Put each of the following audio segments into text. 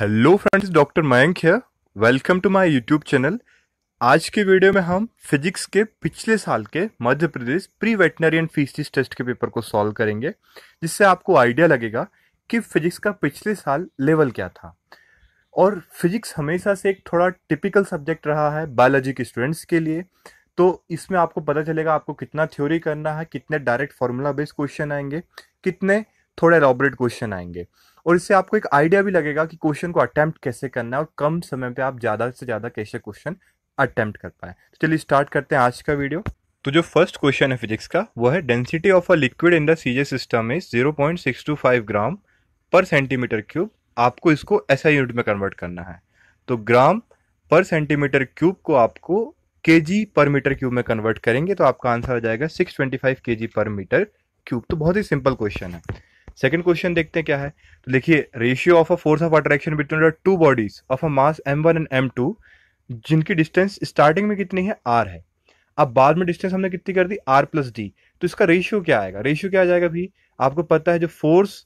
Hello friends doctor Mayank है welcome to my YouTube channel आज के वीडियो में हम फिजिक्स के पिछले साल के मध्य प्रदेश प्री वेटनरियन फीसिस टेस्ट के पेपर को सॉल्व करेंगे जिससे आपको आइडिया लगेगा कि फिजिक्स का पिछले साल लेवल क्या था और फिजिक्स हमेशा से एक थोड़ा टिपिकल सब्जेक्ट रहा है बायोलॉजी के स्टूडेंट्स के लिए तो इसमें आपको पता चलेगा आपको कितना थ्योरी करना है कितने डायरेक्ट फार्मूला बेस्ड क्वेश्चन आएंगे कितने थोड़े एलॉबरेट क्वेश्चन आएंगे और इससे आपको एक आइडिया भी लगेगा कि क्वेश्चन को अटेम्प्ट कैसे करना है और कम समय पे आप ज़्यादा से ज़्यादा कैसे क्वेश्चन अटेम्प्ट कर पाए तो चलिए स्टार्ट करते हैं आज का वीडियो तो जो फर्स्ट क्वेश्चन है फिजिक्स का वो है density of a liquid in the CGS system is zero point six two five gram पर सेंटीमीटर क्यूब आपको इसको ऐसा यूनिट में कन्वर्ट करना है तो ग्राम पर सेंटीमीटर क्यूब को आपको के जी पर मीटर क्यूब में कन्वर्ट करेंगे तो आपका आंसर आ जाएगा सिक्स ट्वेंटी फाइव के जी पर मीटर क्यूब तो बहुत ही सिंपल क्वेश्चन है सेकंड क्वेश्चन देखते हैं क्या है तो देखिए ratio of a force of attraction between the two bodies of a mass M one and M two जिनकी डिस्टेंस स्टार्टिंग में कितनी है आर है अब बाद में डिस्टेंस हमने कितनी कर दी आर प्लस डी तो इसका रेशियो क्या आएगा रेशियो क्या आ जाएगा भी आपको पता है जो फोर्स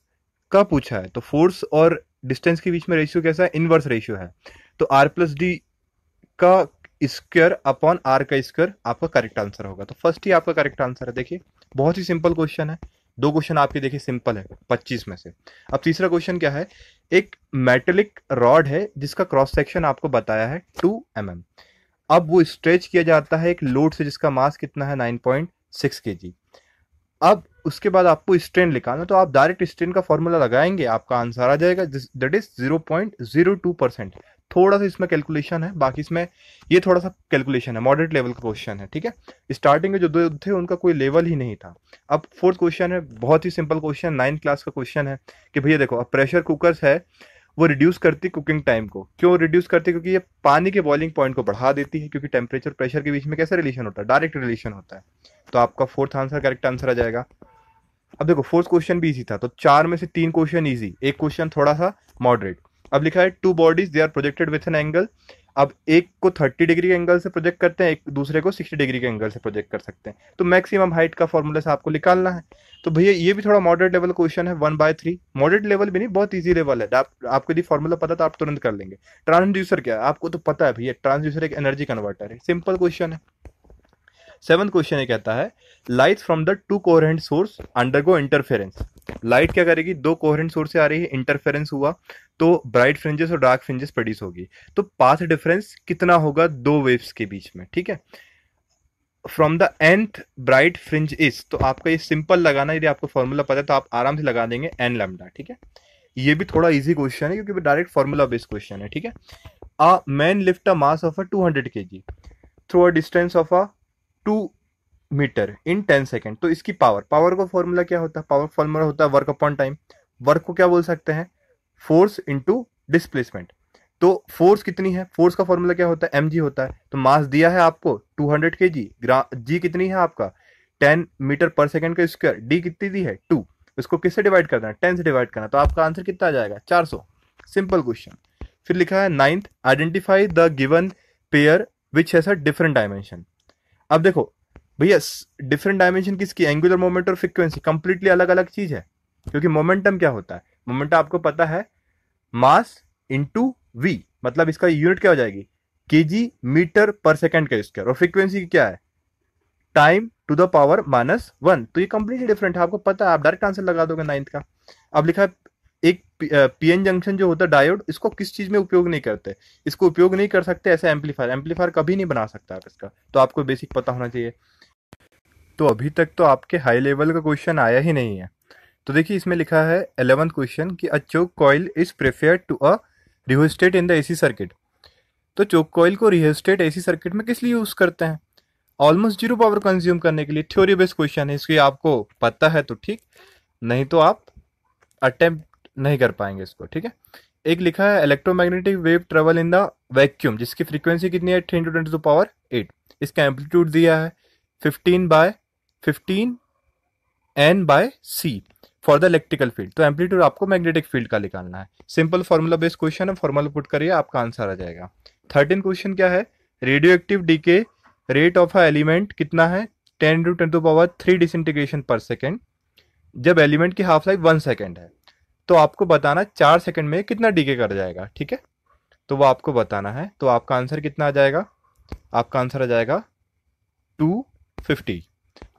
का पूछा है तो फोर्स और डिस्टेंस के बीच में रेशियो कैसा है इनवर्स रेशियो है तो आर प्लस डी का स्क्वायर अपॉन आर का स्क्वायर आपका करेक्ट आंसर होगा तो फर्स्ट ही आपका करेक्ट आंसर है देखिए बहुत ही सिंपल क्वेश्चन है दो क्वेश्चन आपके देखिए सिंपल है पच्चीस में से अब तीसरा क्वेश्चन क्या है एक मेटेलिक रॉड है जिसका क्रॉस सेक्शन आपको बताया है टू एम mm. अब वो स्ट्रेच किया जाता है एक लोड से जिसका मास कितना है नाइन पॉइंट सिक्स के जी अब उसके बाद आपको स्ट्रेन निकालना तो आप डायरेक्ट स्ट्रेन का फॉर्मूला लगाएंगे आपका आंसर आ जाएगा that is zero point zero two percent थोड़ा सा इसमें कैलकुलेशन है बाकी इसमें ये थोड़ा सा कैलकुलेशन है मॉडरेट लेवल का क्वेश्चन है ठीक है स्टार्टिंग के जो दो थे उनका कोई लेवल ही नहीं था अब फोर्थ क्वेश्चन है बहुत ही सिंपल क्वेश्चन नाइन्थ क्लास का क्वेश्चन है कि भैया देखो अब प्रेशर कुकर्स है वो रिड्यूस करती कुकिंग टाइम को क्यों रिड्यूस करती क्योंकि ये पानी के बॉइलिंग पॉइंट को बढ़ा देती है क्योंकि टेम्परेचर प्रेशर के बीच में कैसा रिलेशन होता है डायरेक्ट रिलेशन होता है तो आपका फोर्थ आंसर करेक्ट आंसर आ जाएगा अब देखो फोर्थ क्वेश्चन भी इजी था तो चार में से तीन क्वेश्चन इजी एक क्वेश्चन थोड़ा सा मॉडरेट अब लिखा है two bodies they are projected with an angle अब एक को थर्टी डिग्री के एंगल से प्रोजेक्ट करते हैं एक दूसरे को सिक्सटी डिग्री के एंगल से प्रोजेक्ट कर सकते हैं तो मैक्सिमम हाइट का फॉर्मूला से आपको निकालना है तो भैया ये भी थोड़ा मॉडरेट लेवल क्वेश्चन है one by three moderate level भी नहीं बहुत ईजी लेवल है आप, आपको यदि फॉर्मूला पता तो आप तुरंत कर लेंगे ट्रांसड्यूसर क्या है आपको तो पता है भैया ट्रांसड्यूसर एक एनर्जी कन्वर्टर है सिंपल क्वेश्चन है सेवन क्वेश्चन ये कहता है light from the two coherent source undergo interference light क्या करेगी दो कोहरेंट सोर्स से आ रही है इंटरफेरेंस हुआ तो ब्राइट फ्रिंजेस और डार्क फ्रिंजेस प्रोड्यूस होगी तो पाथ डिफरेंस कितना होगा दो वेव्स के बीच में ठीक है from the nth bright fringe is तो आपका ये सिंपल लगाना यदि आपको फॉर्मूला पता है तो आप आराम से लगा देंगे एन लैमडा ठीक है ये भी थोड़ा इजी क्वेश्चन है क्योंकि डायरेक्ट फॉर्मूला बेस्ड क्वेश्चन है ठीक है a man lift a mass of a two hundred K G through a distance of a two metre in ten second तो इसकी पावर पावर का फॉर्मूला क्या होता है पावर फॉर्मूला होता है वर्क अपॉन टाइम वर्क को क्या बोल सकते हैं फोर्स इंटू डिस्प्लेसमेंट तो फोर्स कितनी है फोर्स का फॉर्मूला क्या होता है एम होता है तो मास दिया है आपको टू हंड्रेड के जी जी कितनी है आपका टेन मीटर पर सेकेंड का स्क्वायर डी कितनी दी है टू इसको किससे डिवाइड करना है टेन से डिवाइड करना तो आपका आंसर कितना आ जाएगा चार सौ सिंपल क्वेश्चन फिर लिखा है ninth identify the given pair which has a different dimension अब देखो भैया डिफरेंट डायमेंशन किसकी एंगुलर मोमेंट और फ्रिक्वेंसी कंप्लीटली अलग अलग चीज है क्योंकि मोमेंटम क्या होता है मोमेंटम आपको पता है मास इंटू वी मतलब इसका यूनिट क्या हो जाएगी के जी मीटर पर सेकेंड का स्क्वायर और फ्रिक्वेंसी क्या है time to the power minus one तो ये कंप्लीटली डिफरेंट है आपको पता है आप डायरेक्ट आंसर लगा दोगे नाइन्थ का अब लिखा है पीएन जंक्शन uh, जो होता है डायोड इसको किस चीज में उपयोग नहीं करते इसको उपयोग नहीं कर सकते ऐसे एम्पलीफायर एम्पलीफायर कभी नहीं बना सकता आप इसका तो आपको बेसिक पता होना चाहिए तो अभी तक तो आपके हाई लेवल का क्वेश्चन आया ही नहीं है तो देखिए इसमें लिखा है एलेवंथ क्वेश्चन कि a choke coil is preferred to a rheostat in the AC circuit तो चोक कॉइल को रिहोस्टेट एसी सर्किट में किस लिए यूज़ करते हैं ऑलमोस्ट जीरो पावर कंज्यूम करने के लिए थ्योरी बेस्ड क्वेश्चन है इसकी आपको पता है तो ठीक नहीं तो आप अटेम्प्ट नहीं कर पाएंगे इसको ठीक है एक लिखा है electromagnetic wave travel in the vacuum जिसकी फ्रीक्वेंसी कितनी है ten two ten to power eight इसका एम्पलीट्यूड दिया है fifteen by fifteen N by C for the electrical field तो एम्पलीट्यूड आपको मैग्नेटिक फील्ड का निकालना है सिंपल फॉर्मूला बेस्ड क्वेश्चन है फॉर्मूला पुट करिए आपका आंसर आ जाएगा थर्टीन क्वेश्चन क्या है radio active decay rate of a element कितना है ten two ten to power three disintegration पर सेकेंड जब एलिमेंट की हाफ लाइफ वन सेकेंड है तो आपको बताना चार सेकंड में कितना डीके कर जाएगा ठीक है तो वो आपको बताना है तो आपका आंसर कितना आ जाएगा आपका आंसर आ जाएगा टू फिफ्टी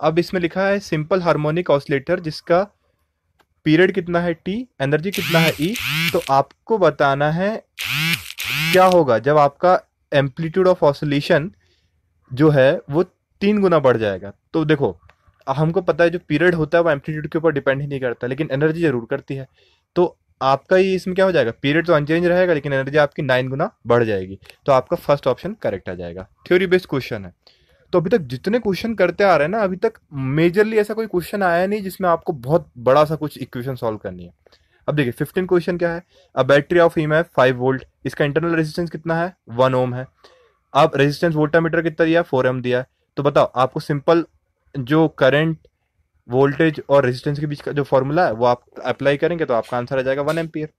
अब इसमें लिखा है सिंपल हार्मोनिक ऑसिलेटर जिसका पीरियड कितना है टी एनर्जी कितना है ई e, तो आपको बताना है क्या होगा जब आपका एम्पलीट्यूड ऑफ ऑसिलेशन जो है वो तीन गुना बढ़ जाएगा तो देखो हमको पता है जो पीरियड होता है वो एम्पलीट्यूड के ऊपर डिपेंड ही नहीं करता लेकिन एनर्जी ज़रूर करती है तो आपका ये इसमें क्या हो जाएगा पीरियड तो अनचेंज रहेगा लेकिन एनर्जी आपकी नाइन गुना बढ़ जाएगी तो आपका फर्स्ट ऑप्शन करेक्ट आ जाएगा थ्योरी बेस्ड क्वेश्चन है तो अभी तक जितने क्वेश्चन करते आ रहे हैं ना अभी तक मेजरली ऐसा कोई क्वेश्चन आया नहीं जिसमें आपको बहुत बड़ा सा कुछ इक्वेशन सॉल्व करनी है अब देखिए फिफ्टीन क्वेश्चन क्या है अब बैटरी ऑफ ईम है फाइव वोल्ट इसका इंटरनल रेजिस्टेंस कितना है वन ओम है अब रेजिस्टेंस वोल्टामीटर कितना दिया फोर एम दिया तो बताओ आपको सिंपल जो करंट वोल्टेज और रेजिस्टेंस के बीच का जो फॉर्मूला है वो आप अप्लाई करेंगे तो आपका आंसर आ जाएगा वन एम्पियर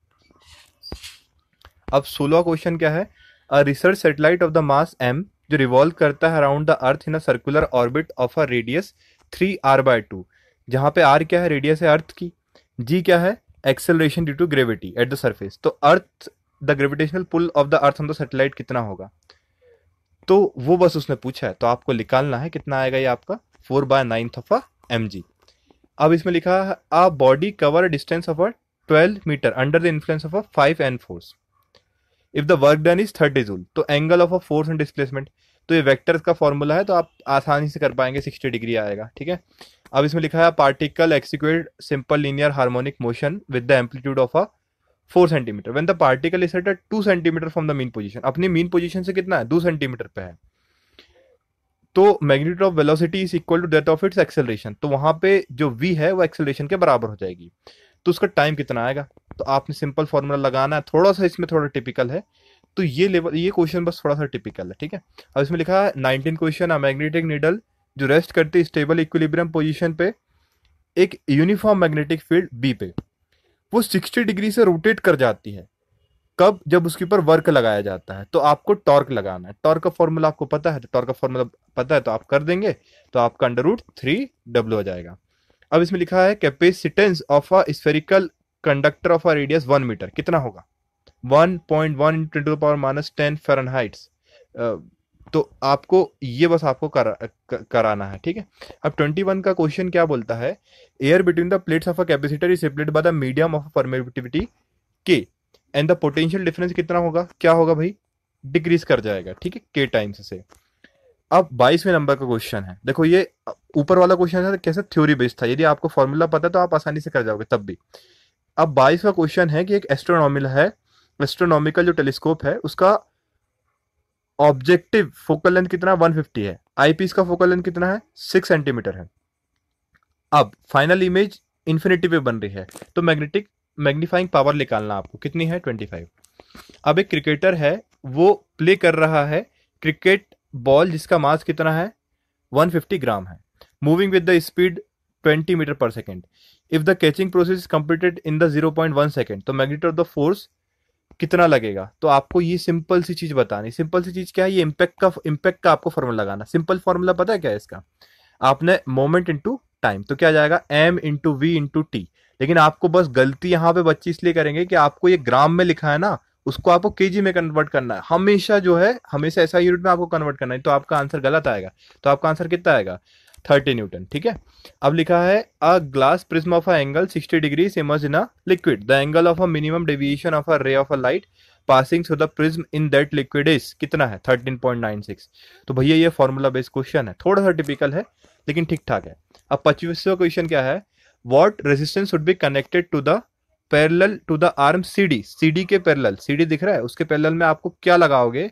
अब सोलह क्वेश्चन क्या है a research satellite of the mass M जो रिवॉल्व करता है around the earth in a circular orbit of a radius three R by two जहाँ पे आर क्या है रेडियस है अर्थ की जी क्या है acceleration due to gravity at the surface तो earth the gravitational pull of the earth on the satellite कितना होगा तो वो बस उसने पूछा है तो आपको निकालना है कितना आएगा ये आपका four by ninth of a M G अब इसमें लिखा है a body cover distance of a 12 metre under the influence of a 5 N force if the work done is thirty joule तो angle of a force and displacement तो ये vectors का formula है तो आप आसानी से कर पाएंगे सिक्सटी डिग्री आएगा ठीक है अब इसमें लिखा है particle execute simple linear harmonic motion with the amplitude of a four centimetre when the particle is set to centimetre from the mean position अपनी मीन पोजिशन से कितना है दो सेंटीमीटर पे है तो magnitude of velocity is equal to that of its acceleration तो वहां पे जो वी है वो एक्सेलरेशन के बराबर हो जाएगी तो उसका टाइम कितना आएगा तो आपने सिंपल फॉर्मूला लगाना है थोड़ा सा इसमें थोड़ा टिपिकल है तो ये लेवल ये क्वेश्चन बस थोड़ा सा टिपिकल है ठीक है अब इसमें लिखा है नाइनटीन क्वेश्चन है मैग्नेटिक नीडल जो रेस्ट करती है स्टेबल इक्विलिब्रियम पोजिशन पे एक यूनिफॉर्म मैग्नेटिक फील्ड बी पे वो सिक्सटी डिग्री से रोटेट कर जाती है कब जब उसके ऊपर वर्क लगाया जाता है तो आपको टॉर्क लगाना है टॉर्क का फॉर्मूला आपको पता है तो टॉर्क का फॉर्मूला पता है तो आप कर देंगे तो आपका अंडर रूट थ्री डब्ल्यू आ जाएगा अब इसमें लिखा है capacitance of a spherical conductor of a radius one metre कितना होगा one point one into two power minus ten Fahrenheit तो आपको ये बस आपको करा, कर, कराना है ठीक है अब ट्वेंटी वन का क्वेश्चन क्या बोलता है air between the plates of a capacitor is separate by the medium of permittivity K and the potential difference कितना होगा क्या होगा भाई डिक्रीज कर जाएगा ठीक है के टाइम्स से अब बाईसवें नंबर का क्वेश्चन है देखो ये ऊपर वाला क्वेश्चन था कैसे थ्योरी बेस्ड था यदि आपको फॉर्मूला पता है तो आप आसानी से कर जाओगे तब भी अब बाईसवा क्वेश्चन है कि एक एस्ट्रोनॉमिल है एस्ट्रोनॉमिकल जो टेलीस्कोप है उसका ऑब्जेक्टिव फोकल लेंथ कितना वन फिफ्टी है आईपीस का फोकल लेंथ कितना है सिक्स सेंटीमीटर है अब फाइनल इमेज इन्फिनिटी पे बन रही है तो मैग्नेटिक मैग्नीफाइंग पावर निकालना आपको कितनी है ट्वेंटी फाइव अब एक क्रिकेटर है वो प्ले कर रहा है क्रिकेट बॉल जिसका मास कितना है 150 ग्राम है moving with the speed 20 metre पर second if the catching process is completed in the 0.1 second तो मैग्नेट ऑफ द फोर्स कितना लगेगा तो आपको ये सिंपल सी चीज बतानी सिंपल सी चीज क्या है ये इम्पैक्ट का इम्पैक्ट का आपको फॉर्मूला लगाना सिंपल फॉर्मूला पता है क्या है इसका आपने मोमेंट इंटू टाइम तो क्या जाएगा M into V into T लेकिन आपको बस गलती यहाँ पे बच्चे इसलिए करेंगे कि आपको ये ग्राम में लिखा है ना उसको आपको के में कन्वर्ट करना है हमेशा जो है हमेशा ऐसा यूनिट में आपको कन्वर्ट करना है तो आपका आंसर गलत आएगा तो आपका आंसर कितना आएगा थर्टी न्यूटन ठीक है अब लिखा है a glass prism of a angle sixty degree emerge in a liquid the angle of a minimum deviation of a ray of a light passing through the prism in that liquid is कितना है thirteen point nine six तो भैया ये formula based question है थोड़ा सा typical है लेकिन ठीक ठाक है अब पच्चीसवा क्वेश्चन क्या है what resistance would be connected to the parallel to the arm CD CD के सी सीडी दिख रहा है उसके पैरल में आपको क्या लगाओगे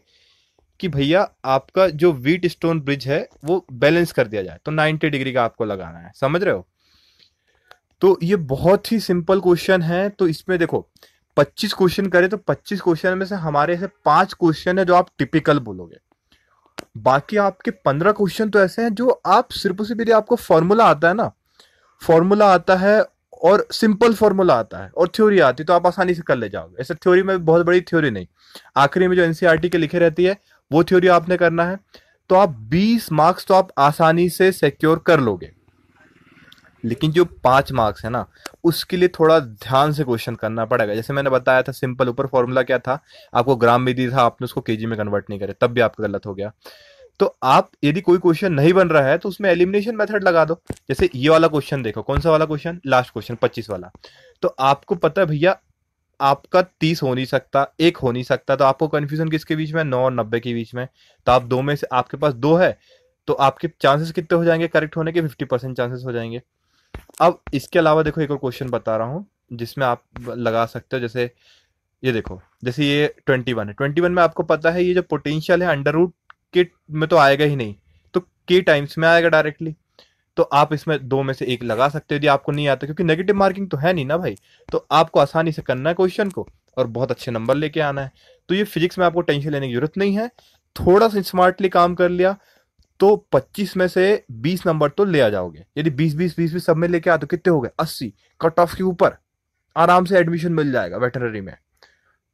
कि भैया आपका जो वीट स्टोन ब्रिज है वो बैलेंस कर दिया जाए तो 90 डिग्री का आपको लगाना है समझ रहे हो तो ये बहुत ही सिंपल क्वेश्चन है तो इसमें देखो 25 क्वेश्चन करें तो 25 क्वेश्चन में से हमारे ऐसे पांच क्वेश्चन है जो आप टिपिकल बोलोगे बाकी आपके पंद्रह क्वेश्चन तो ऐसे हैं जो आप सिर्फ सिर्फ आपको फॉर्मूला आता है ना फॉर्मूला आता है और सिंपल फॉर्मूला आता है और थ्योरी आती है तो आप आसानी से कर ले जाओगे ऐसे थ्योरी में बहुत बड़ी थ्योरी नहीं आखिरी में जो एनसीआरटी e के लिखे रहती है वो थ्योरी आपने करना है तो आप 20 मार्क्स तो आप आसानी से सिक्योर कर लोगे लेकिन जो पांच मार्क्स है ना उसके लिए थोड़ा ध्यान से क्वेश्चन करना पड़ेगा जैसे मैंने बताया था सिंपल ऊपर फॉर्मूला क्या था आपको ग्राम भी दी था आपने उसको केजी में कन्वर्ट नहीं करे तब भी आपका गलत हो गया तो आप यदि कोई क्वेश्चन नहीं बन रहा है तो उसमें एलिमिनेशन मेथड लगा दो जैसे ये वाला क्वेश्चन देखो कौन सा वाला क्वेश्चन लास्ट क्वेश्चन पच्चीस वाला तो आपको पता है भैया आपका तीस हो नहीं सकता एक हो नहीं सकता तो आपको कन्फ्यूजन किसके बीच में नौ और नब्बे के बीच में तो आप दो में से आपके पास दो है तो आपके चांसेस कितने हो जाएंगे करेक्ट होने के फिफ्टी परसेंट चांसेस हो जाएंगे अब इसके अलावा देखो एक और क्वेश्चन बता रहा हूँ जिसमें आप लगा सकते हो जैसे ये देखो जैसे ये ट्वेंटी वन है ट्वेंटी वन में आपको पता है ये जो पोटेंशियल है अंडर रूट के में तो आएगा ही नहीं तो के टाइम्स में आएगा डायरेक्टली तो आप इसमें दो में से एक लगा सकते हो यदि आपको नहीं आता क्योंकि नेगेटिव मार्किंग तो है नहीं ना भाई तो आपको आसानी से करना है क्वेश्चन को और बहुत अच्छे नंबर लेके आना है तो ये फिजिक्स में आपको टेंशन लेने की जरूरत नहीं है थोड़ा सा स्मार्टली काम कर लिया तो 25 में से 20 नंबर तो ले आ जाओगे यदि 20 20 20 बीस सब में लेके आते तो कितने हो गए 80 कट ऑफ के ऊपर आराम से एडमिशन मिल जाएगा वेटनरी में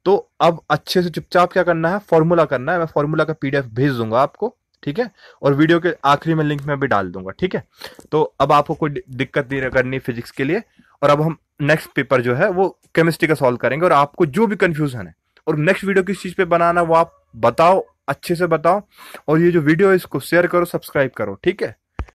तो अब अच्छे से चुपचाप क्या करना है फॉर्मूला करना है मैं फॉर्मूला का पीडीएफ भेज दूंगा आपको ठीक है और वीडियो के आखिरी में लिंक में भी डाल दूंगा ठीक है तो अब आपको कोई दिक्कत नहीं करनी फिजिक्स के लिए और अब हम नेक्स्ट पेपर जो है वो केमिस्ट्री का सॉल्व करेंगे और आपको जो भी कंफ्यूजन है और नेक्स्ट वीडियो किस चीज़ पे बनाना वो आप बताओ अच्छे से बताओ और ये जो वीडियो है इसको शेयर करो सब्सक्राइब करो ठीक है